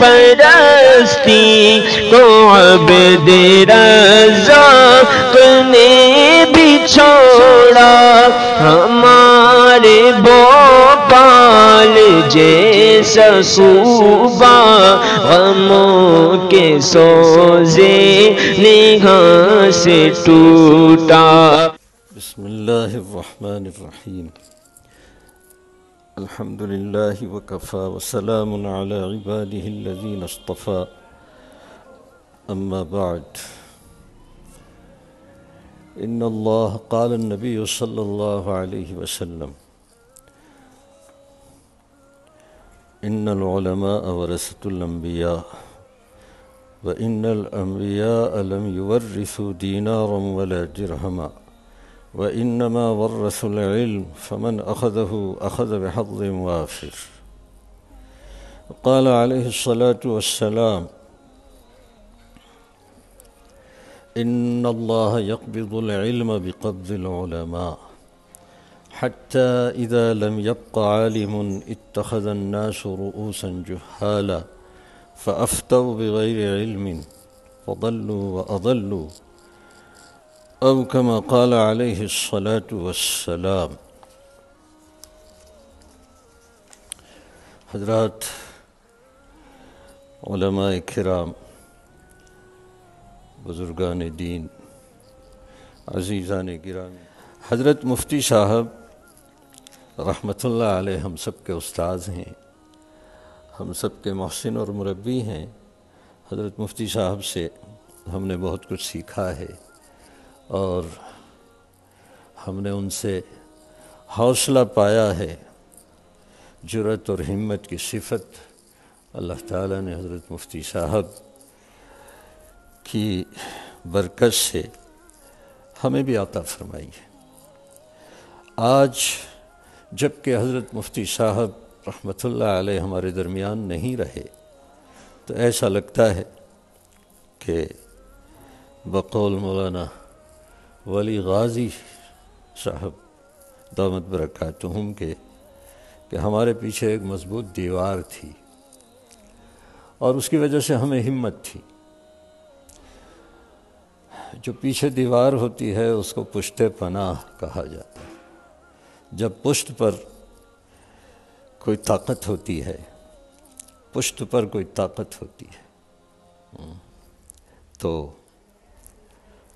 परस्ती को अब रजाक ने भी छोड़ा हमारे भोपाल जे सूबा हम के सोजे निगाह से टूटा बिस्मिल्लाहिर्रहमानिर्रहीम الحمد لله وكفى وسلام على عباده الذين اصطفى أما بعد إن الله قال النبي صلى الله عليه وسلم إن العلماء ورثة الأنبياء وإن الأنبياء لم يورثوا دينارا ولا درهما وإنما ورثوا العلم فمن أخذه أخذ بحظ وافر قال عليه الصلاة والسلام إن الله يقبض العلم بقبض العلماء حتى إذا لم يبق عالم اتخذ الناس رؤوسا جهالا فأفتوا بغير علم فضلوا وأضلوا أو كما قال عليه الصلاة والسلام حضرات علماء کرام بزرگان دین عزیزان گرامی حضرت مفتی صاحب रहमत ला سب کے استاذ ہیں ہم سب کے محسن اور مربی ہیں حضرت हज़रत صاحب سے ہم نے بہت کچھ سیکھا ہے और हमने उनसे हौसला पाया है जुरत और हिम्मत की सिफत अल्लाह ताला ने हज़रत मुफ्ती साहब की बरकत से हमें भी आता फरमाई है आज जबकि हज़रत मुफ्ती साहब रहमतुल्लाह अलैह हमारे दरमियान नहीं रहे तो ऐसा लगता है कि बकौल मौलाना वली गाजी साहब दामद तुम के कि हमारे पीछे एक मज़बूत दीवार थी और उसकी वजह से हमें हिम्मत थी जो पीछे दीवार होती है उसको पुश्त पनाह कहा जाता है जब पुश्त पर कोई ताकत होती है पुश्त पर कोई ताकत होती है तो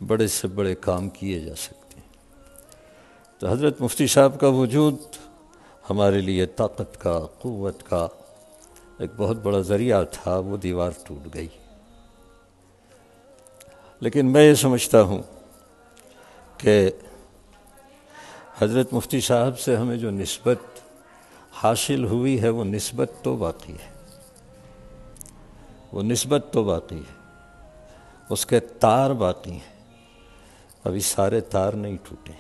बड़े से बड़े काम किए जा सकते हैं तो हज़रत मुफ्ती साहब का वजूद हमारे लिए ताकत का क़वत का एक बहुत बड़ा ज़रिया था वो दीवार टूट गई लेकिन मैं ये समझता हूँ कि हज़रत मुफ्ती साहब से हमें जो नस्बत हासिल हुई है वो नस्बत तो बाकी है वो नस्बत तो बाकी है उसके तार बाकी हैं अभी सारे तार नहीं टूटे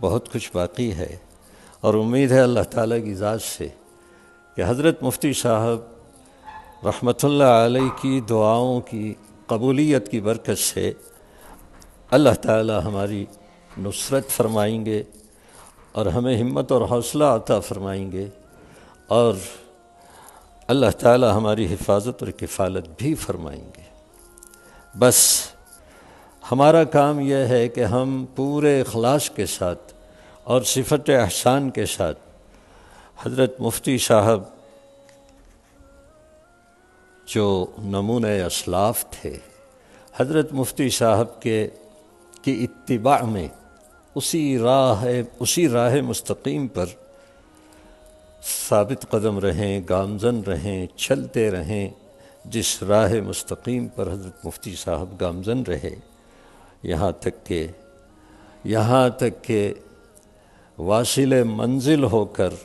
बहुत कुछ बाकी है और उम्मीद है अल्लाह ताला की ज़ात से कि हज़रत मुफ्ती साहब रहमतुल्लाह अलैह की दुआओं की कबूलियत की बरकत से अल्लाह ताला हमारी नुसरत फरमाएंगे और हमें हिम्मत और हौसला अता फरमाएंगे और अल्लाह ताला हमारी हिफाजत और किफ़ालत भी फरमाएंगे बस हमारा काम यह है कि हम पूरे अखलास के साथ और सिफत एहसान के साथ हज़रत मुफ्ती साहब जो नमून असलाफ थे हज़रत मुफ्ती साहब के की इतबा में उसी राह उसी राह मुस्तकीम पर साबित कदम रहें गामजन रहें चलते रहें जिस राह मुस्तकीम पर हज़रत मुफ्ती साहब गामजन रहे यहाँ तक के यहाँ तक के वासिल मंजिल होकर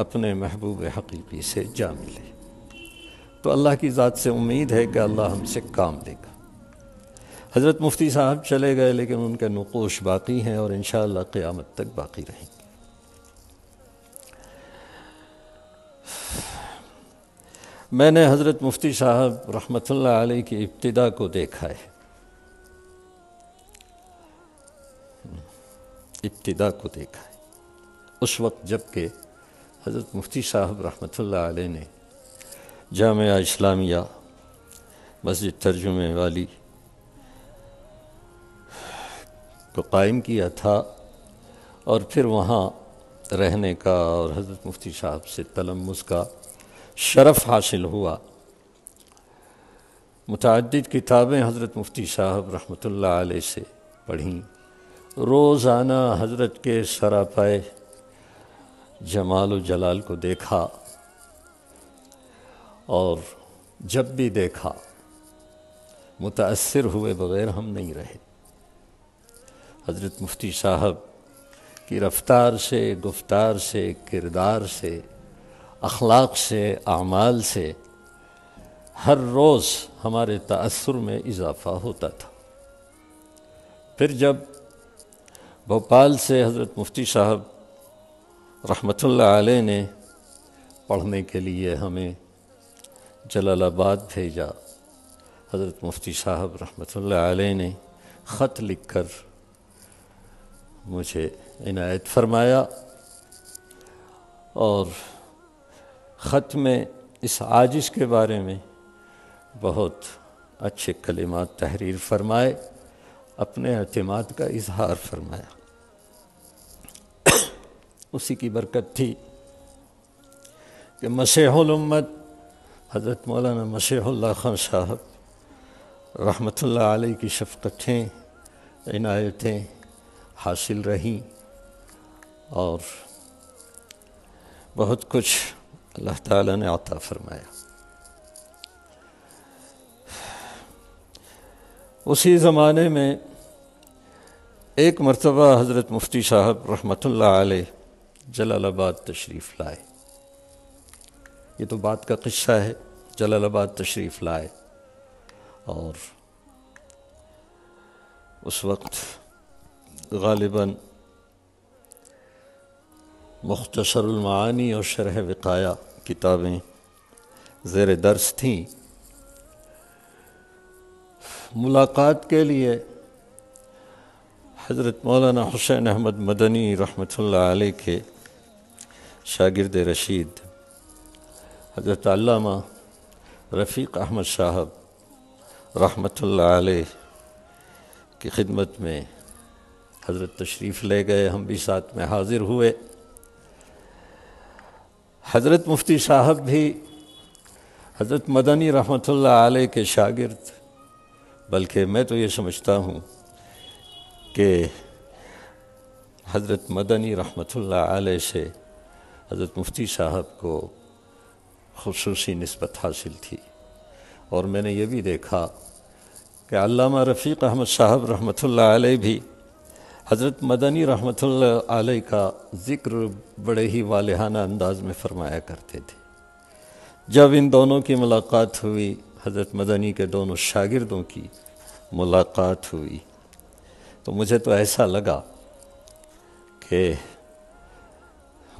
अपने महबूब हकीकी से जा मिले तो अल्लाह की ज़ात से उम्मीद है कि अल्लाह हमसे काम लेगा हज़रत मुफ्ती साहब चले गए लेकिन उनके नकोश बाकी हैं और इन क़यामत तक बाकी रहेंगे मैंने हज़रत मुफ्ती साहब रहमतुल्लाह अलैह की इब्तदा को देखा है इब्तदा को देखा है उस वक्त जबकि हज़रत मुफ्ती साहब रहमत आल ने जाम इस्लामिया मस्जिद तर्जुमे वाली को कायम किया था और फिर वहाँ रहने का और हज़रत मुफ्ती साहब से तलम्मस का शरफ़ हासिल हुआ मुतद किताबें हज़रत मुफ्ती साहब रहमत आल से पढ़ीं रोज़ाना हज़रत के सरापाए जमाल जलाल को देखा और जब भी देखा मुतासर हुए बग़ैर हम नहीं रहे हज़रत मुफ्ती साहब की रफ़्तार से गुफ्तार से किरदार से अखलाक से आमाल से हर रोज़ हमारे तसर में इजाफ़ा होता था फिर जब भोपाल से हज़रत मुफ्ती साहब रहमतुल्लाह आलह ने पढ़ने के लिए हमें जलालाबाद भेजा हज़रत मुफ्ती साहब रहमतुल्लाह आलह ने ख़त लिखकर मुझे इनायत फरमाया और ख़त में इस आजिश के बारे में बहुत अच्छे कलिमात तहरीर फरमाए अपने अतमाद का इजहार फरमाया उसी की बरकत थी कि मसीहलमत हज़रत मौलाना मसीहुल्ला खान साहब रहमतुल्लाह आल की शफकतें इनायतें हासिल रहीं और बहुत कुछ अल्लाह ताला ने आता फरमाया उसी ज़माने में एक मरतबा हज़रत मुफ्ती साहब रहमतुल्लाह अलैह जलालाबाद तशरीफ़ लाए ये तो बात का क़स्सा है जलालाबाद तशरीफ़ लाए और उस वक्त गालिबा मुख्तसरमानी और शरह वकाया किताबें ज़ेर दर्स थीं मुलाकात के लिए हज़रत मौलाना हुसैन अहमद मदनी रहमतुल्लाह आल के शागिर्द रशीद हजरत रफ़ीक अहमद साहब रहमत अलैह की खिदमत में हज़रत तशरीफ़ ले गए हम भी साथ में हाज़िर हुए हज़रत मुफ्ती साहब भी हज़रत मदनी रहमत अलैह के शागिर्द बल्कि मैं तो ये समझता हूँ कि हज़रत मदनी रहमत अलैह से हज़रत मुफ्ती साहब को खसूस नस्बत हासिल थी और मैंने ये भी देखा कि अल्लामा रफ़ीक अहमद साहब रहमत आलही भी हज़रत मदनी रहमत आलही का ज़िक्र बड़े ही वालहाना अंदाज में फरमाया करते थे जब इन दोनों की मुलाकात हुई हज़रत मदनी के दोनों शागिर्दों की मुलाकात हुई तो मुझे तो ऐसा लगा कि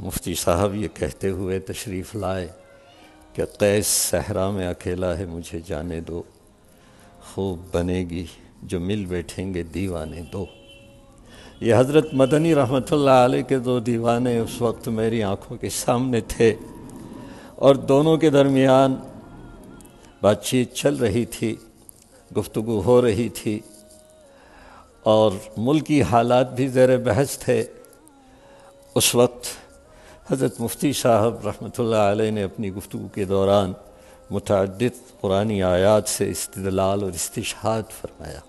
मुफ्ती साहब ये कहते हुए तशरीफ़ लाए कि कैस सहरा में अकेला है मुझे जाने दो खूब बनेगी जो मिल बैठेंगे दीवाने दो ये हज़रत मदनी रहमत के दो दीवाने उस वक्त मेरी आँखों के सामने थे और दोनों के दरमियान बातचीत चल रही थी गुफ्तु हो रही थी और मुल्क हालात भी ज़र बहस थे उस वक्त हज़रत मुफ्ती साहब रहमत ने अपनी गुफ्तु के दौरान मुतद कुरानी आयात से इस्तलाल और इस्तशाद फरमाया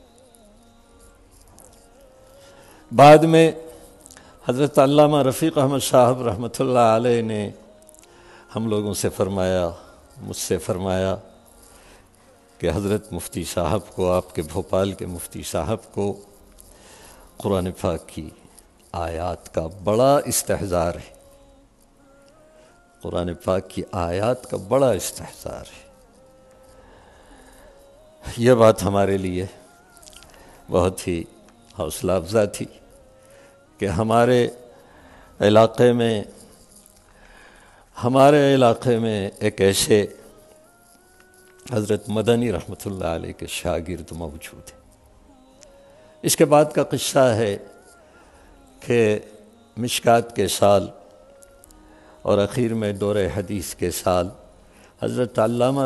बाद में हज़रत रफ़ी अहमद साहब रहमत ने हम लोगों से फरमाया मुझसे फरमाया कि हज़रत मुफ्ती साहब को आपके भोपाल के मुफ्ती साहब को कुरान पाक की आयात का बड़ा इस्तेजार है कुरान पाक की आयत का बड़ा इस्तार है यह बात हमारे लिए बहुत ही हौसला अफजा थी कि हमारे इलाके में हमारे इलाके में एक ऐसे हज़रत मदनी रहमतुल्लाह अलैह के शागिर्द मौजूद हैं इसके बाद का किस्सा है कि मिशकात के साल और आखिर में दौरे हदीस के साल हज़रत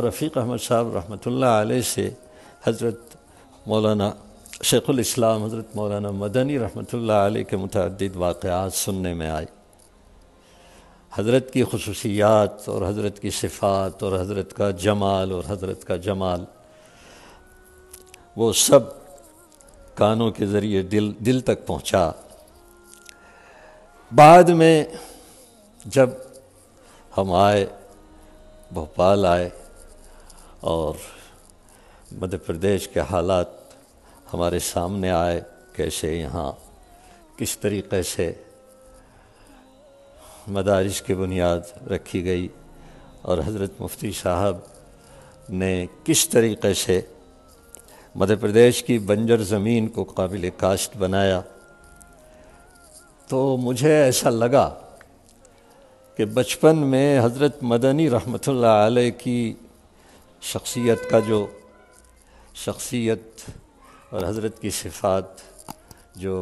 रफ़ीक अहमद साहब रहमत से हज़रत मौलाना इस्लाम हज़रत मौलाना मदनी रहमत के मुतद वाक़ात सुनने में आए हज़रत की खसूसियात और हज़रत की सिफ़ात और हज़रत का जमाल और हज़रत का जमाल वो सब कानों के ज़रिए दिल दिल तक पहुँचा बाद में जब हम आए भोपाल आए और मध्य प्रदेश के हालात हमारे सामने आए कैसे यहाँ किस तरीके से मदारस की बुनियाद रखी गई और हज़रत मुफ्ती साहब ने किस तरीके से मध्य प्रदेश की बंजर ज़मीन को काबिल काश्त बनाया तो मुझे ऐसा लगा कि बचपन में हज़रत मदनी रहमत आल की शख्सियत का जो शख्सियत और हज़रत की सिफात जो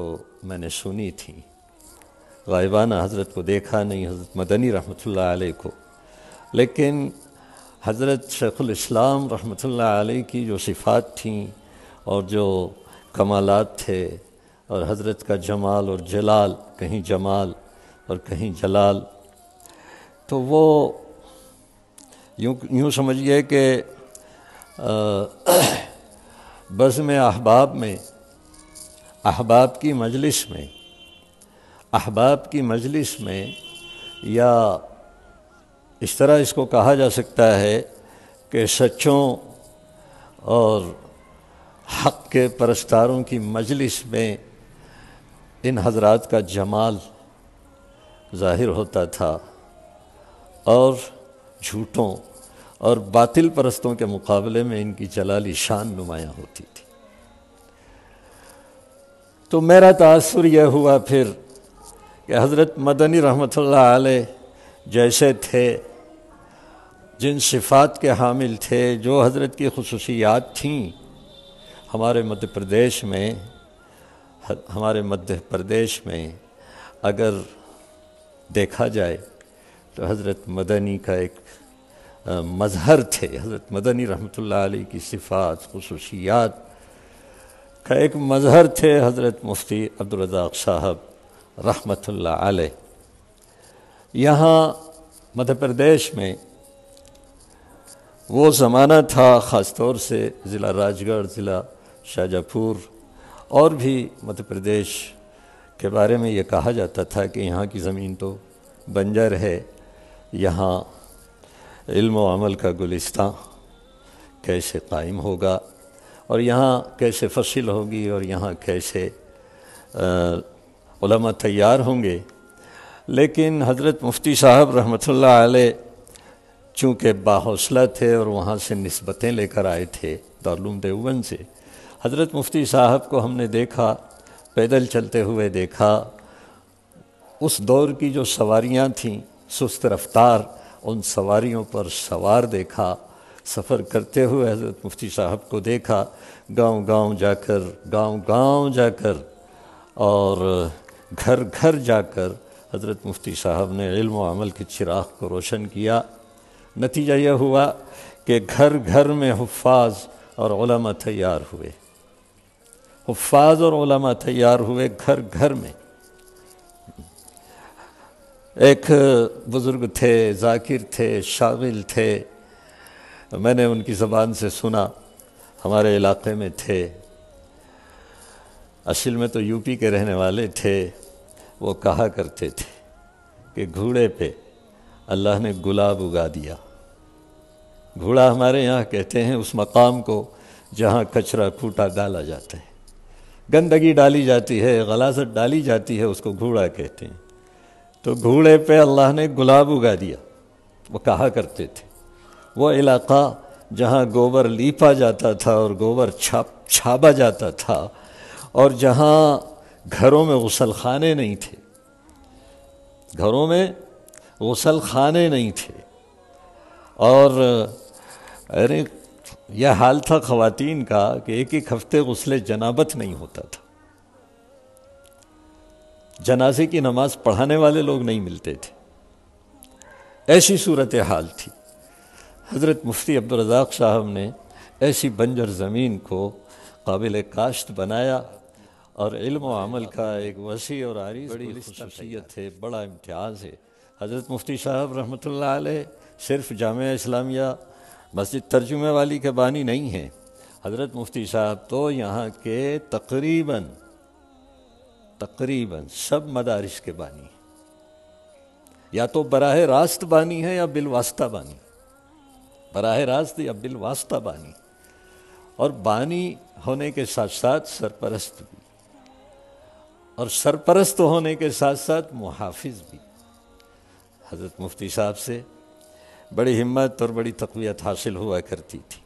मैंने सुनी थी गायबाना हज़रत को देखा नहीं हज़रत मदनी रहमत आल को लेकिन हज़रत शेख़ुलस्लाम रहमत आल की जो सिफात थी और जो कमालत थे और हज़रत का जमाल और जलाल कहीं जमाल और कहीं जलाल तो वो यूँ यूँ समझिए कि बज़ में अहबाब में अहबाब की मजलिस में अहबाब की मजलिस में या इस तरह इसको कहा जा सकता है कि सच्चों और हक के परस्तारों की मजलिस में इन हजरात का जमाल ज़ाहिर होता था और झूठों और बातिल परस्तों के मुकाबले में इनकी जलाली शान नुमाया होती थी तो मेरा तासर यह हुआ फिर कि हज़रत मदनी रहमत आल जैसे थे जिन सिफात के हामिल थे जो हज़रत की खसूसियात थीं हमारे मध्य प्रदेश में हमारे मध्य प्रदेश में अगर देखा जाए तो हज़रत मदनी का एक मज़हर थे हज़रत मदनी रहमत आली की सिफ़ात खसूसियात का एक मज़हर थे हज़रत मुफ्ती अब्दुलरजाक साहब रहमत आल यहाँ मध्य प्रदेश में वो ज़माना था ख़ास तौर से ज़िला राजगढ़ ज़िला शाहजहाँपुर और भी मध्य प्रदेश के बारे में ये कहा जाता था कि यहाँ की ज़मीन तो बंजर है यहाँ इल्म अमल का गुलिस्तान कैसे कायम होगा और यहाँ कैसे फसल होगी और यहाँ कैसे आ, तैयार होंगे लेकिन हज़रत मुफ्ती साहब रहमतुल्लाह अलैह चूँकि बाहौसला थे और वहाँ से नस्बतें लेकर आए थे दारूम देवबंद से हज़रत मुफ्ती साहब को हमने देखा पैदल चलते हुए देखा उस दौर की जो सवारियाँ थीं सुस्त रफ्तार उन सवारियों पर सवार देखा सफ़र करते हुए हज़रत मुफ्ती साहब को देखा गांव गांव जाकर गांव गांव जाकर और घर घर जाकर हज़रत मुफ्ती साहब ने इल्म अमल के चिराग को रोशन किया नतीजा यह हुआ कि घर घर में हफाज और तैयार हुए हफाज और तैयार हुए घर घर में एक बुज़ुर्ग थे जाकिर थे शामिल थे मैंने उनकी ज़बान से सुना हमारे इलाके में थे असल में तो यूपी के रहने वाले थे वो कहा करते थे कि घोड़े पे अल्लाह ने गुलाब उगा दिया घोड़ा हमारे यहाँ कहते हैं उस मकाम को जहाँ कचरा कूटा डाला जाता है गंदगी डाली जाती है गलासत डाली जाती है उसको घोड़ा कहते हैं तो घोड़े पे अल्लाह ने गुलाब उगा दिया वो कहा करते थे वो इलाका जहाँ गोबर लीपा जाता था और गोबर छाप छापा जाता था और जहाँ घरों में गसल खाने नहीं थे घरों में गसल खाने नहीं थे और अरे यह हाल था ख़वातीन का कि एक एक हफ्ते गसल जनाबत नहीं होता था जनाजे की नमाज पढ़ाने वाले लोग नहीं मिलते थे ऐसी सूरत हाल थी हज़रत मुफ्ती अब्दुलरजाक साहब ने ऐसी बंजर ज़मीन को काबिल काश्त बनाया और इल्म और अमल का एक वसी और आरी बड़ी खसूसियत है बड़ा इम्तियाज़ है हज़रत मुफ्ती साहब रहमत सिर्फ़ जाम इस्लामिया मस्जिद तर्जुमे वाली के बानी नहीं हैं हज़रत मुफ्ती साहब तो यहाँ के तकरीबन तकरीबन सब मदारिस के बानी या तो बराह रास्त बानी है या बिलवास्ता बानी बराह रास्त या बिलवास्ता बानी और बानी होने के साथ साथ सरपरस्त भी और सरपरस्त होने के साथ साथ मुहाफिज भी हज़रत मुफ्ती साहब से बड़ी हिम्मत और बड़ी तकवीत हासिल हुआ करती थी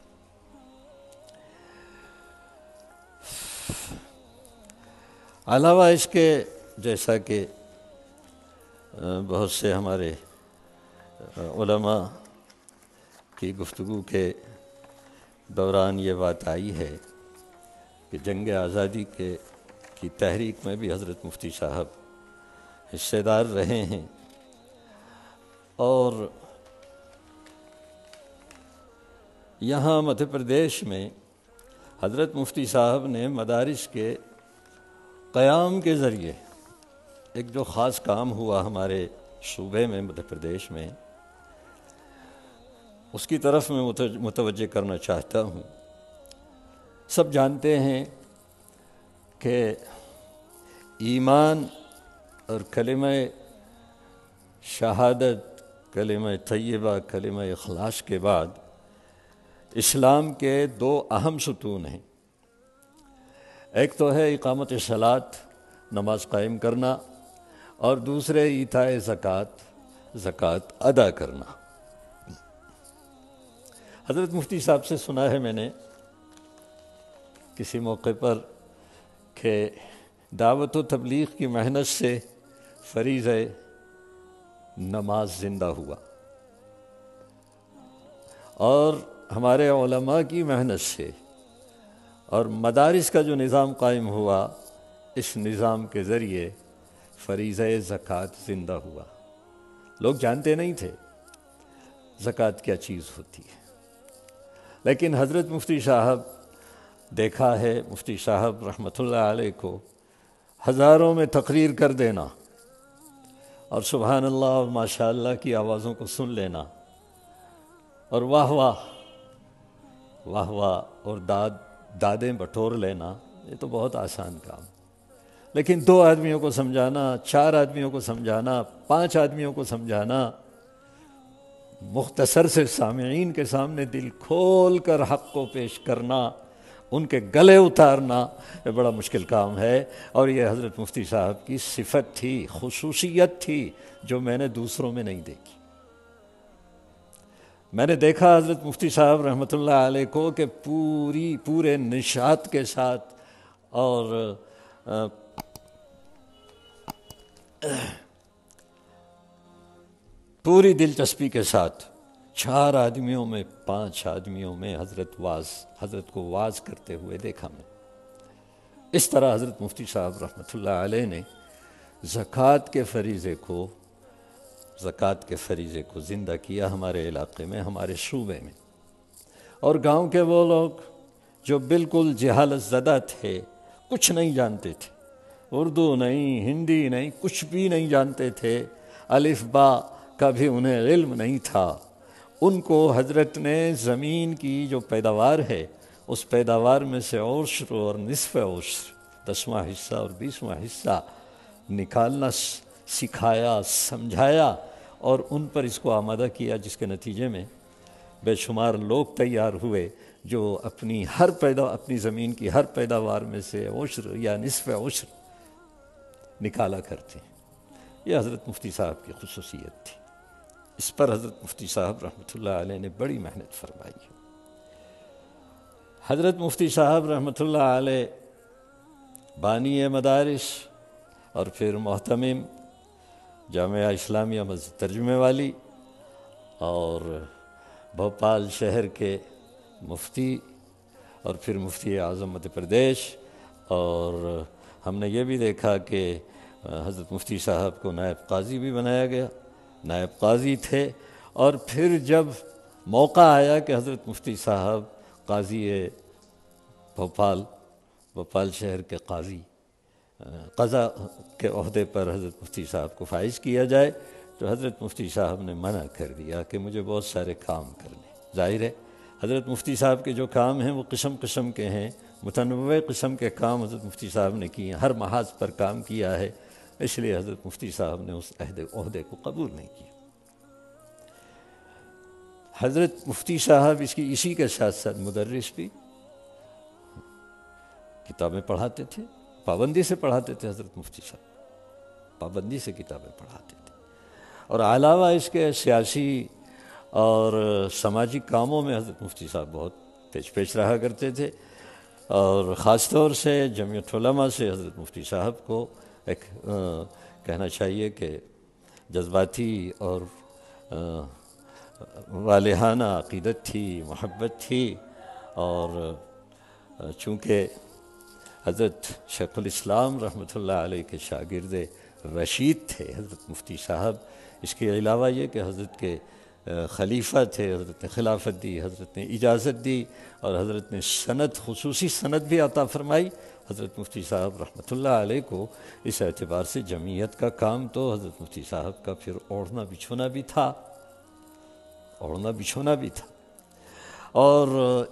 अलावा इसके जैसा कि बहुत से हमारे उलमा की गुफ्तु के दौरान ये बात आई है कि जंग आज़ादी के की तहरीक में भी हज़रत मुफ्ती साहब हिस्सेदार रहे हैं और यहाँ मध्य प्रदेश में हज़रत मुफ्ती साहब ने मदारस के क़याम के ज़रिए एक जो ख़ास काम हुआ हमारे सूबे में मध्य प्रदेश में उसकी तरफ मैं मुतवजह करना चाहता हूँ सब जानते हैं कि ईमान और कलम शहादत कलम तयबा कलम अखलास के बाद इस्लाम के दो अहम सतून हैं एक तो है इकामत सलात नमाज कायम करना और दूसरे ईथा ज़क़़त ज़क़़त अदा करना हज़रत मुफ्ती साहब से सुना है मैंने किसी मौके पर कि दावत व तबलीग की मेहनत से फरीज़ है नमाज ज़िंदा हुआ और हमारे की मेहनत से और मदारस का जो निज़ाम कायम हुआ इस निज़ाम के ज़रिए फरीज़ ज़क़़त ज़िंदा हुआ लोग जानते नहीं थे ज़क़़त क्या चीज़ होती है लेकिन हज़रत मुफ्ती साहब देखा है मुफ्ती साहब रहमतुल्लाह अलैह को हज़ारों में तकरीर कर देना और सुबहानल्ला अल्लाह और माशा की आवाज़ों को सुन लेना और वाह वाह वाह वाह और दाद दादें बटोर लेना ये तो बहुत आसान काम लेकिन दो आदमियों को समझाना चार आदमियों को समझाना पांच आदमियों को समझाना मुख्तसर से सामीन के सामने दिल खोल कर हक को पेश करना उनके गले उतारना ये बड़ा मुश्किल काम है और ये हज़रत मुफ्ती साहब की सिफत थी खसूसियत थी जो मैंने दूसरों में नहीं देखी मैंने देखा हज़रत मुफ्ती साहब रहमत आल को कि पूरी पूरे निशात के साथ और पूरी दिलचस्पी के साथ चार आदमियों में पांच आदमियों में हजरत वाज हजरत को वाज करते हुए देखा मैं इस तरह हजरत मुफ्ती साहब रहमत आल ने ज़क़ात के फरीज़े को ज़क़़त के फरीज़े को ज़िंदा किया हमारे इलाके में हमारे शूबे में और गांव के वो लोग जो बिल्कुल जहालत ज़दा थे कुछ नहीं जानते थे उर्दू नहीं हिंदी नहीं कुछ भी नहीं जानते थे अलिफ बा का भी उन्हें इल्म नहीं था उनको हजरत ने ज़मीन की जो पैदावार है उस पैदावार में से औश्र और नसफ़ औश्र दसवा हिस्सा और बीसवा हिस्सा निकालना सिखाया समझाया और उन पर इसको आमादा किया जिसके नतीजे में बेशुमार लोग तैयार हुए जो अपनी हर पैदा अपनी ज़मीन की हर पैदावार में से उश्र या नसफ़ उश्र निकाला करते हैं यह हज़रत मुफ्ती साहब की खसूसियत थी इस पर हज़रत मुफ्ती साहब रहमतुल्लाह अलैह ने बड़ी मेहनत फरमाई है हज़रत मुफ्ती साहब रहमतुल्लाह अलैह बानी मदारस और फिर मोहतम जाम इस्लामिया मस्जिद तर्जमे वाली और भोपाल शहर के मुफ्ती और फिर मुफ्ती आज़म मध्य प्रदेश और हमने ये भी देखा कि हज़रत मुफ्ती साहब को नायब काजी भी बनाया गया नायब काजी थे और फिर जब मौका आया कि हज़रत मुफ्ती साहब काजी भोपाल भोपाल शहर के काजी कज़ा के अहदे पर हज़रत मुफ्ती साहब को फाइज किया जाए तो हज़रत मुफ्ती साहब ने मना कर दिया कि मुझे बहुत सारे काम करने ज़ाहिर है हज़रत मुफ्ती साहब के जो काम हैं वो किस्म किस्म के हैं मुतनव किस्म के काम हज़रत मुफ्ती साहब ने किए हर महाज पर काम किया है इसलिए हज़रत मुफ्ती साहब ने उस अहदे को कबूल नहीं किया हज़रत मुफ्ती साहब इसकी इसी के साथ साथ मदरस भी किताबें पढ़ाते थे पाबंदी से पढ़ाते थे हज़रत मुफ्ती साहब पाबंदी से किताबें पढ़ाते थे और अलावा इसके सियासी और सामाजिक कामों में हज़रत मुफ्ती साहब बहुत पेच पेच रहा करते थे और ख़ास तौर से जमीयतलमा से हज़रत मुफ्ती साहब को एक आ, कहना चाहिए कि जज्बाती और आ, वालहाना अकीदत थी मोहब्बत थी और चूँकि हज़रत शैख़ुलस्लाम रहमत ला के शागिर्द रशीद थे हज़रत मुफ्ती साहब इसके अलावा ये कि हज़रत के खलीफा थे हज़रत ने खिलाफत दी हज़रत ने इजाज़त दी और हज़रत ने सनत खसूसी सनत भी अता फरमाई हज़रत मुफ्ती साहब रहमत ला को इस एतबार से जमीयत का काम तो हज़रत मुफ्ती साहब का फिर ओढ़ना बिछोना भी था ओढ़ना बिछोना भी था और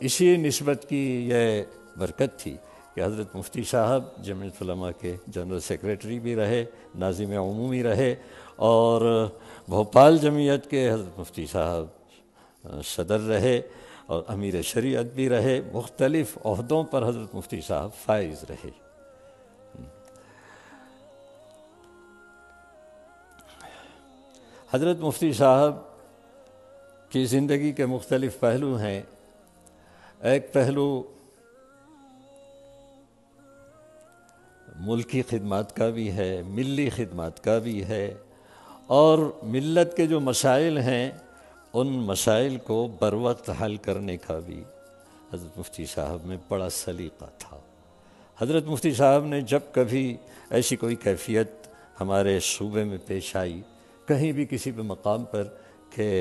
इसी नस्बत की यह बरकत थी कि हज़रत मुफ्ती साहब जमयतलमा के जनरल सेक्रेटरी भी रहे नाजिम अमूमी रहे और भोपाल जमीयत के हज़रत मुफ्ती साहब सदर रहे और अमीर शरीयत भी रहे मुख्तलिफ़दों अहदों पर हज़रत मुफ्ती साहब फाइज रहे हज़रत मुफ्ती साहब की ज़िंदगी के मुख्तलिफ़ पहलू हैं एक पहलू मुल्की खिदमत का भी है मिली खिदमत का भी है और मिलत के जो मसाइल हैं उन मसाइल को बर वक्त हल करने का भी हज़रत मुफ्ती साहब में बड़ा सलीका था हज़रत मुफ्ती साहब ने जब कभी ऐसी कोई कैफियत हमारे सूबे में पेश आई कहीं भी किसी भी मकाम पर के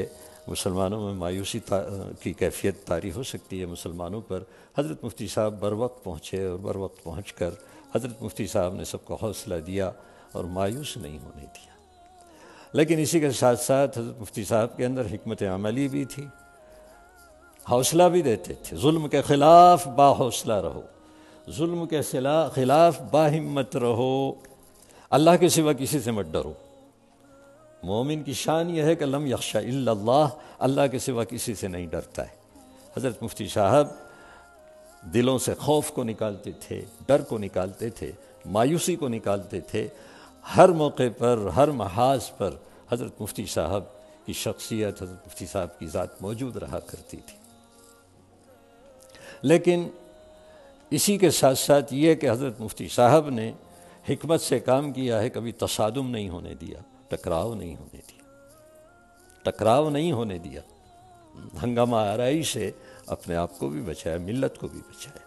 मुसलमानों में मायूसी की कैफियत तारी हो सकती है मुसलमानों पर हज़रत मुफ्ती साहब बर वक्त पहुँचे और बर वक्त पहुँच कर हज़रत मुफ्ती साहब ने सबको हौसला दिया और मायूस नहीं होने दिया लेकिन इसी के साथ साथ हज़रत मुफ्ती साहब के अंदर हमत अमली भी थी हौसला भी देते थे जुल्म के ख़िलाफ़ बाहौसला रहो जुल्म के ख़िलाफ़ बाहिम्मत रहो अल्लाह के सिवा किसी से मत डरो मोमिन की शान यह है कि लम यक्षा अल्लाह अल्लाह के सिवा किसी से नहीं डरता है हज़रत मुफ्ती साहब दिलों से खौफ को निकालते थे डर को निकालते थे मायूसी को निकालते थे हर मौके पर हर महाज पर हज़रत मुफ्ती साहब की शख्सियत हज़रत मुफ्ती साहब की ज़ात मौजूद रहा करती थी लेकिन इसी के साथ साथ ये कि हज़रत मुफ्ती साहब ने हमत से काम किया है कभी तसादम नहीं होने दिया टकराव नहीं होने दिया टकराव नहीं होने दिया हंगामा आरई से अपने आप को भी बचाया मिल्लत को भी बचाया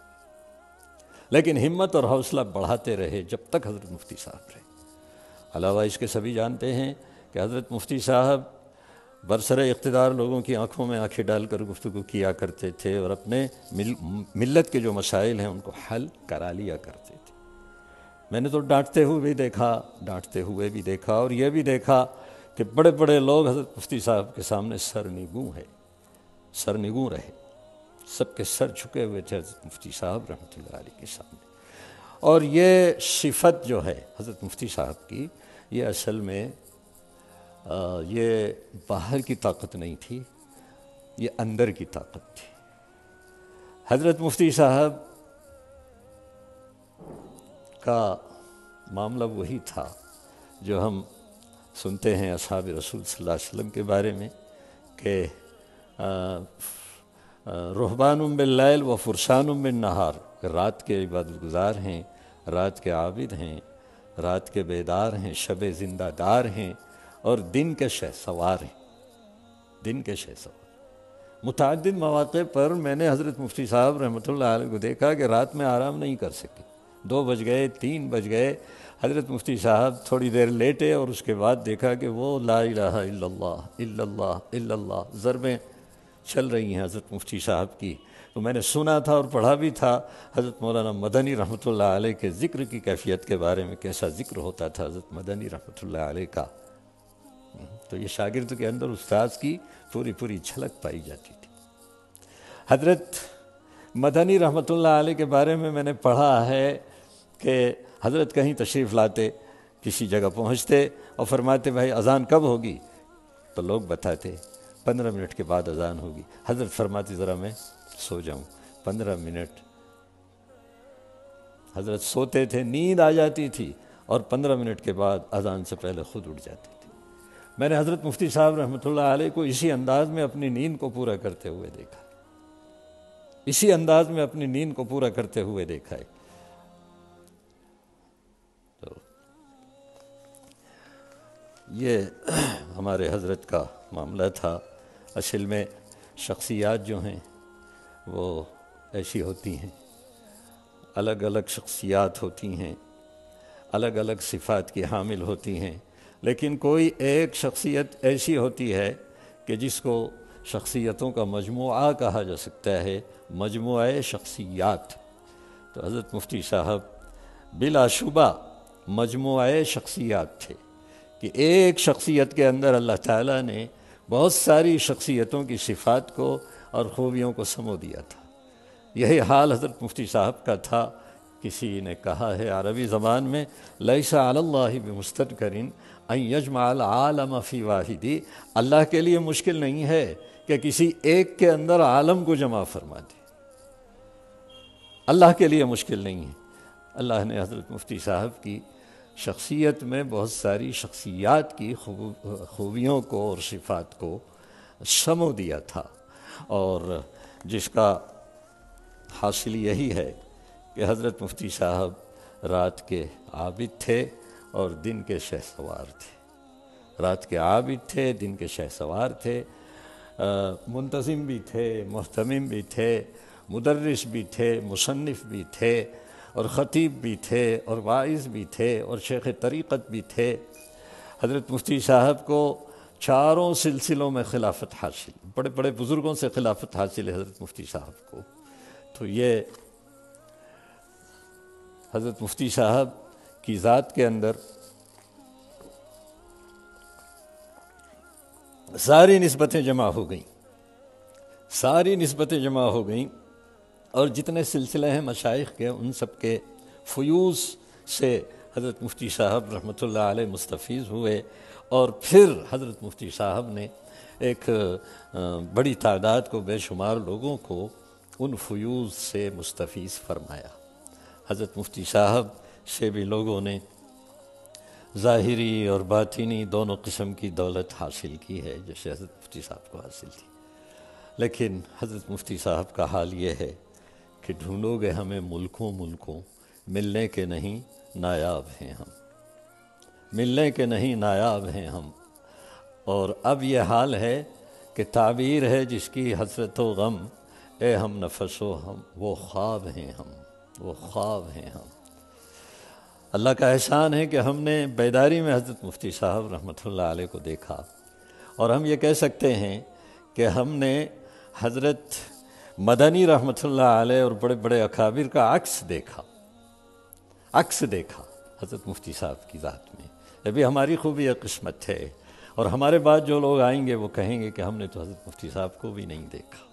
लेकिन हिम्मत और हौसला बढ़ाते रहे जब तक हज़रत मुफ्ती साहब रहे अलावा इसके सभी जानते हैं कि हज़रत मुफ्ती साहब बरसर इकतदार लोगों की आंखों में आंखें डालकर गुफ्तु किया करते थे और अपने मिल, मिल्लत के जो मसाइल हैं उनको हल करा लिया करते थे मैंने तो डांटते हुए भी देखा डांटते हुए भी देखा और यह भी देखा कि बड़े बड़े लोग हज़रत मुफ्ती साहब के सामने सर निगू है सर निगू रहे सबके सर झुके हुए थे हज़रत मुफ्ती साहब रहमत के सामने और ये सिफत जो है हज़रत मुफ्ती साहब की ये असल में आ, ये बाहर की ताकत नहीं थी ये अंदर की ताकत थी हज़रत मुफ्ती साहब का मामला वही था जो हम सुनते हैं असाब रसूल सल्लल्लाहु अलैहि वसल्लम के बारे में कि रहबान बिल्लैल व फुरसान बिन नहार रात के इबादत गुजार हैं रात के आबिद हैं रात के बेदार हैं शब जिंदा दार हैं और दिन के शह सवार हैं दिन के शह सवार मुतद मौाक़े पर मैंने हज़रत मुफ्ती साहब रहमत को देखा कि रात में आराम नहीं कर सके दो बज गए तीन बज गए हज़रत मुफ्ती साहब थोड़ी देर लेटे और उसके बाद देखा कि वो ला इलाहा इल्लल्लाह इल्लल्लाह इल्लल्लाह ज़रबें चल रही हैं हज़रत मुफ्ती साहब की तो मैंने सुना था और पढ़ा भी था हज़रत मौलाना मदनी रहमत आल के ज़िक्र की कैफियत के बारे में कैसा ज़िक्र होता था हज़रत मदनी रहमत आल का तो ये शागिर्द के अंदर उस्ताद की पूरी पूरी झलक पाई जाती थी हजरत मदनी रहमत आल के बारे में मैंने पढ़ा है कि हज़रत कहीं तशरीफ़ लाते किसी जगह पहुँचते और फरमाते भाई अजान कब होगी तो लोग बताते पंद्रह मिनट के बाद अजान होगी हजरत फरमाती ज़रा मैं सो जाऊँ पंद्रह मिनट हजरत सोते थे नींद आ जाती थी और पंद्रह मिनट के बाद अजान से पहले खुद उठ जाती थी मैंने हज़रत मुफ्ती साहब रहमतुल्लाह अलैह को इसी अंदाज में अपनी नींद को पूरा करते हुए देखा इसी अंदाज में अपनी नींद को पूरा करते हुए देखा है तो ये हमारे हजरत का मामला था असल में शख्सियात जो हैं वो ऐसी होती हैं अलग अलग शख्सियात होती हैं अलग अलग सिफात की हामिल होती हैं लेकिन कोई एक शख्सियत ऐसी होती है कि जिसको शख्सियतों का मजमू कहा जा सकता है मजमु शख्सियात तो हज़रत मुफ्ती साहब बिलाशुबा मजमु शख्सियात थे कि एक शख्सियत के अंदर अल्लाह ताला ने बहुत सारी शख्सियतों की सिफात को और ख़ूबियों को समो दिया था यही हाल हजरत मुफ्ती साहब का था किसी ने कहा है अरबी ज़बान में लईसा मुस्तद करीन अयजमाल आलम फ़ी वाहिदी अल्लाह के लिए मुश्किल नहीं है कि किसी एक के अंदर आलम को जमा फरमा दे अल्लाह के लिए मुश्किल नहीं है अल्लाह ने हज़रत मुफ्ती साहब की शख्सियत में बहुत सारी शख्सियात की खूब खूबियों को और सिफात को समो दिया था और जिसका हासिल यही है कि हज़रत मुफ्ती साहब रात के आबिद थे और दिन के शह सवार थे रात के आबिद थे दिन के शह सवार थे मुंतज़िम भी थे महतम भी थे मुदर्रस भी थे मुसनफ़ भी थे और ख़तीब भी थे और वाइस भी थे और शेख तरीक़त भी थे हज़रत मुफ्ती साहब को चारों सिलसिलों में खिलाफत हासिल बड़े बड़े बुज़ुर्गों से खिलाफत हासिल है हज़रत मुफ्ती साहब को तो ये हज़रत मुफ्ती साहब की ज़ात के अंदर सारी नस्बतें जमा हो गई सारी नस्बतें जमा हो गई और जितने सिलसिले हैं मशाइ के उन सब के फ्यूज़ से हज़रत मुफ्ती साहब रहमत ला हुए और फिर हज़रत मुफ्ती साहब ने एक बड़ी तादाद को बेशुमार लोगों को उन फ्यूज़ से मुस्तफ़ फरमाया हज़रत मुफ्ती साहब से भी लोगों ने ज़ाहरी और बातिनी दोनों किस्म की दौलत हासिल की है जैसे हज़रत मुफ्ती साहब को हासिल थी लेकिन हज़रत मुफ्ती साहब का हाल ये है कि ढूंढोगे हमें मुल्कों मुल्कों मिलने के नहीं नायाब हैं हम मिलने के नहीं नायाब हैं हम और अब यह हाल है कि ताबीर है जिसकी हसरत व गम ए हम नफसो हम वो ख्वाब हैं हम वो ख्वाब हैं हम अल्लाह का एहसान है कि हमने बेदारी में हजरत मुफ्ती साहब रहमतुल्लाह अलैह को देखा और हम ये कह सकते हैं कि हमने हजरत मदनी रहमत आलह और बड़े बड़े अकाबिर का अक्स देखा अक्स देखा हजरत मुफ्ती साहब की ज़ात में अभी हमारी ख़ूबी एक किस्मत है और हमारे बाद जो लोग आएंगे वो कहेंगे कि हमने तो हज़रत मुफ्ती साहब को भी नहीं देखा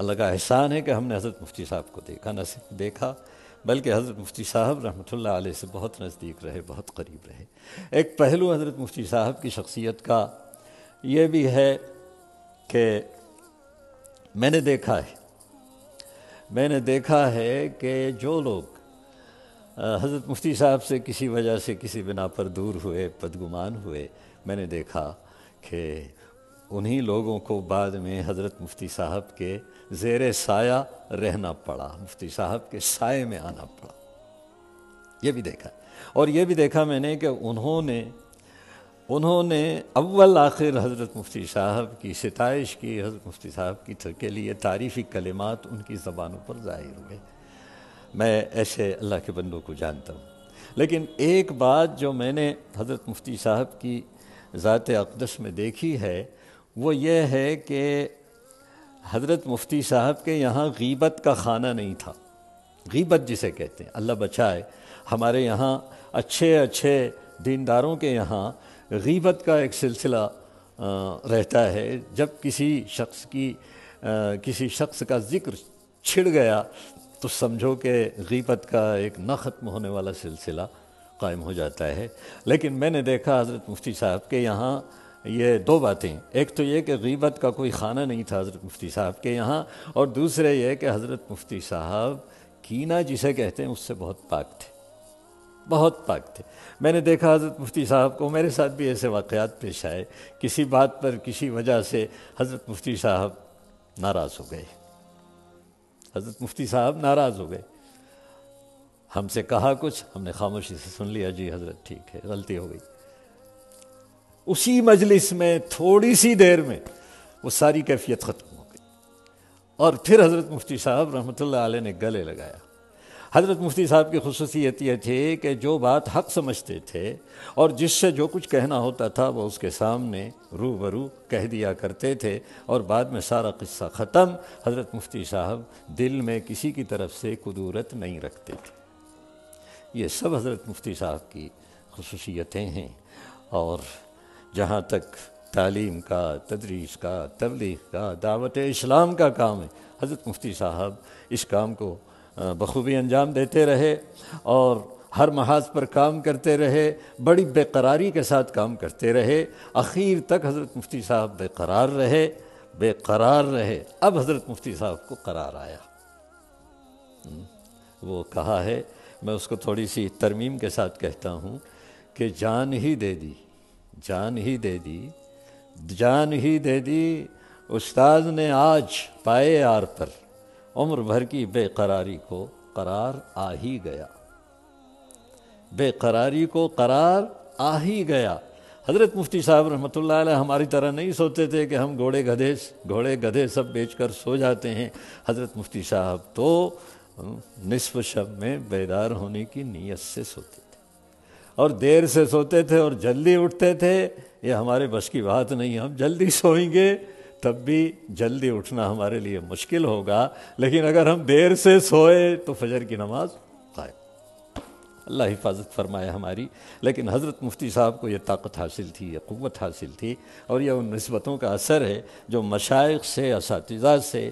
अल्लाह का एहसान है कि हमने हज़रत मुफ्ती साहब को देखा न सिर्फ देखा बल्कि हज़रत मुफ्ती साहब रहमत अलैह से बहुत नज़दीक रहे बहुत करीब रहे एक पहलू हज़रत मुफ्ती साहब की शख्सियत का ये भी है कि मैंने देखा है मैंने देखा है कि जो लोग हज़रत मुफ्ती साहब से किसी वजह से किसी बिना पर दूर हुए बदगुमान हुए मैंने देखा कि उन्हीं लोगों को बाद में हज़रत मुफ्ती साहब के जेर साया रहना पड़ा मुफ्ती साहब के साय में आना पड़ा ये भी देखा और ये भी देखा मैंने कि उन्होंने उन्होंने अव्वल आखिर हज़रत मुफ्ती साहब की सितश की हज़रत मुफ्ती साहब की के लिए तारीफ़ी कलिमात उनकी ज़बानों पर ज़ाहिर हुए मैं ऐसे अल्लाह के बंदों को जानता हूँ लेकिन एक बात जो मैंने हज़रत मुफ्ती साहब की ज़ात अकदस में देखी है वो ये है कि हज़रत मुफ्ती साहब के यहाँ गीबत का खाना नहीं था गीबत जिसे कहते हैं अल्लाह बचाए हमारे यहाँ अच्छे अच्छे दीनदारों के यहाँ गीबत का एक सिलसिला रहता है जब किसी शख्स की किसी शख्स का ज़िक्र छिड़ गया तो समझो कि गीबत का एक न ख़त्म होने वाला सिलसिला कायम हो जाता है लेकिन मैंने देखा हज़रत मुफ्ती साहब के यहाँ ये दो बातें एक तो ये कि गीबत का कोई खाना नहीं था हज़रत मुफ्ती साहब के यहाँ और दूसरे ये कि हज़रत मुफ्ती साहब कीना जिसे कहते हैं उससे बहुत पाक थे बहुत पाक थे मैंने देखा हज़रत मुफ्ती साहब को मेरे साथ भी ऐसे वाक़ात पेश आए किसी बात पर किसी वजह से हज़रत मुफ्ती साहब नाराज़ हो गए हज़रत मुफ्ती साहब नाराज़ हो गए हमसे कहा कुछ हमने खामोशी से सुन लिया जी हज़रत ठीक है गलती हो गई उसी मजलिस में थोड़ी सी देर में वो सारी कैफियत ख़त्म हो गई और फिर हज़रत मुफ्ती साहब रहमत ला ने गले लगाया हज़रत मुफ्ती साहब की खसूसियत ये थी कि जो बात हक समझते थे और जिससे जो कुछ कहना होता था वो उसके सामने रू बरू कह दिया करते थे और बाद में सारा किस्सा ख़त्म हज़रत मुफ्ती साहब दिल में किसी की तरफ से कुदूरत नहीं रखते थे ये सब हज़रत मुफ्ती साहब की खसूसियतें हैं और जहाँ तक तालीम का तदरीस का तबलीग का दावत इस्लाम का काम है हज़रत मुफ्ती साहब इस काम को बखूबी अंजाम देते रहे और हर महाज पर काम करते रहे बड़ी बेकरारी के साथ काम करते रहे आखिर तक हज़रत मुफ्ती साहब बेकरार रहे बेकरार रहे अब हज़रत मुफ्ती साहब को करार आया हम्म, वो कहा है मैं उसको थोड़ी सी तरमीम के साथ कहता हूँ कि जान ही दे दी जान ही दे दी जान ही दे दी उस्ताद ने आज पाए आर पर उम्र भर की बेकरारी को करार आ ही गया बेकरारी को करार आ ही गया हजरत मुफ्ती साहब रहमत हमारी तरह नहीं सोचते थे कि हम घोड़े गधे घोड़े गधे सब बेचकर सो जाते हैं हजरत मुफ्ती साहब तो निसफ शब में बेदार होने की नीयत से सोते थे और देर से सोते थे और जल्दी उठते थे ये हमारे बस की बात नहीं हम जल्दी सोएंगे तब भी जल्दी उठना हमारे लिए मुश्किल होगा लेकिन अगर हम देर से सोए तो फजर की नमाज कायम अल्लाह हिफाजत फरमाए हमारी लेकिन हज़रत मुफ्ती साहब को ये ताकत हासिल थी ये क़वत हासिल थी और यह उन नस्बतों का असर है जो मशाइ से इस से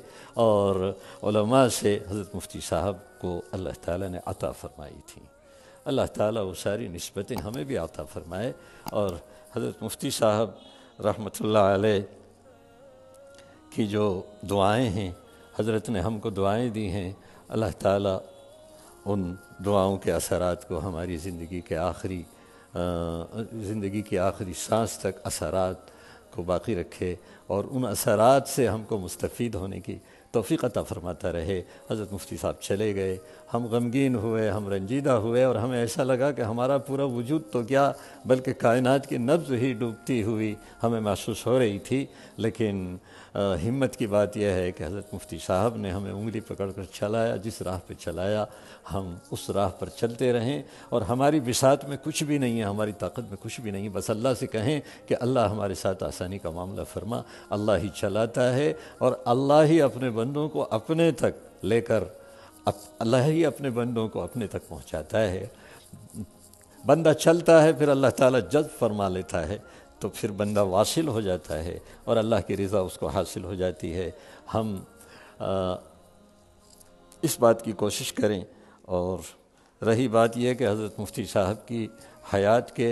और से हज़रत मुफ्ती साहब को अल्लाह ताली ने अता फरमाई थी अल्लाह ताली वो सारी नस्बतें हमें भी अता फरमाए और हज़रत मुफ्ती साहब रहमत ला की जो दुआएं हैं हज़रत ने हमको दुआएं दी हैं अल्लाह ताला उन दुआओं के असरात को हमारी ज़िंदगी के आखिरी ज़िंदगी की आखिरी सांस तक असरात को बाकी रखे और उन असरात से हमको मुस्तफ़ होने की तोफ़ी अता फरमाता रहे हज़रत मुफ्ती साहब चले गए हम गमगीन हुए हम रंजीदा हुए और हमें ऐसा लगा कि हमारा पूरा वजूद तो क्या बल्कि कायनात की नब्ज़ ही डूबती हुई हमें महसूस हो रही थी लेकिन हिम्मत की बात यह है कि हज़रत मुफ्ती साहब ने हमें उंगली पकड़ कर चलाया जिस राह पर चलाया हम उस राह पर चलते रहें और हमारी बिसात में कुछ भी नहीं है हमारी ताकत में कुछ भी नहीं है बस अल्लाह से कहें कि अल्लाह हमारे साथ आसानी का मामला फरमा अल्लाह ही चलाता है और अल्लाह ही अपने बंदों को अपने तक लेकर अल्लाह ही अपने बंदों को अपने तक पहुँचाता है बंदा चलता है फिर अल्लाह ताला जज फरमा लेता है तो फिर बंदा वासिल हो जाता है और अल्लाह की रज़ा उसको हासिल हो जाती है हम आ, इस बात की कोशिश करें और रही बात यह कि हज़रत मुफ्ती साहब की हयात के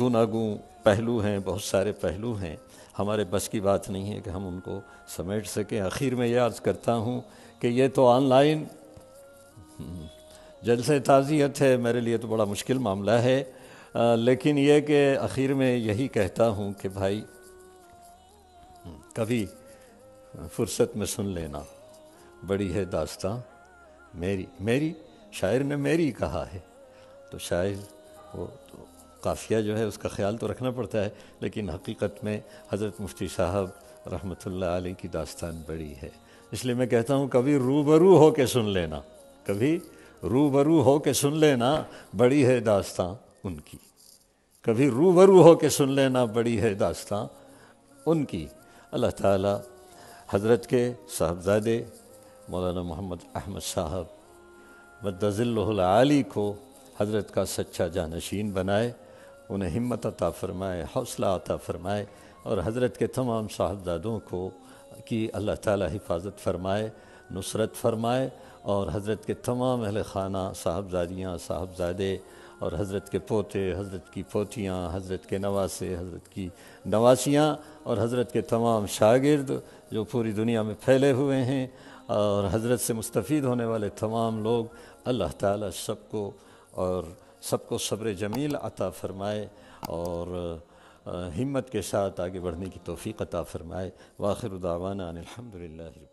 गुनागु पहलू हैं बहुत सारे पहलू हैं हमारे बस की बात नहीं है कि हम उनको समेट सकें आखिर में यह अर्ज़ करता हूँ कि ये तो ऑनलाइन जलसे ताज़ियत है मेरे लिए तो बड़ा मुश्किल मामला है आ, लेकिन ये कि आखिर में यही कहता हूँ कि भाई हम्म, कभी फुर्सत में सुन लेना बड़ी है दास्तां मेरी मेरी शायर ने मेरी कहा है तो शायर वो तो काफिया जो है उसका ख्याल तो रखना पड़ता है लेकिन हकीकत में हज़रत मुफ्ती साहब रहमतुल्लाह अलैह की दास्तान बड़ी है इसलिए मैं कहता हूँ कभी रूबरू हो के सुन लेना कभी रूबरू हो के सुन लेना बड़ी है दास्तां उनकी कभी रूबरू हो के सुन लेना बड़ी है दास्तां उनकी अल्लाह ताला हजरत के साहबजादे मौलाना मोहम्मद अहमद साहब आली को हजरत का सच्चा जानशीन बनाए उन्हें हिम्मत अता फ़रमाए हौसला अता फ़रमाए और हजरत के तमाम साहबजादों को की अल्लाह ताला हिफाजत फरमाए नुसरत फरमाए और हजरत के तमाम अहल खाना साहबजादियाँ साहबजादे और हज़रत के पोते हज़रत की पोतियाँ हज़रत के नवासे हज़रत की नवासियाँ और हज़रत के तमाम शागिर्द जो पूरी दुनिया में फैले हुए हैं और हज़रत से मुस्तफ़ होने वाले तमाम लोग अल्लाह ताला सबको और सबको सब्र जमील अता फ़रमाए और हिम्मत के साथ आगे बढ़ने की तोफ़ी अता फ़रमाए वाखिर दावाना अनिलहमदिल्ला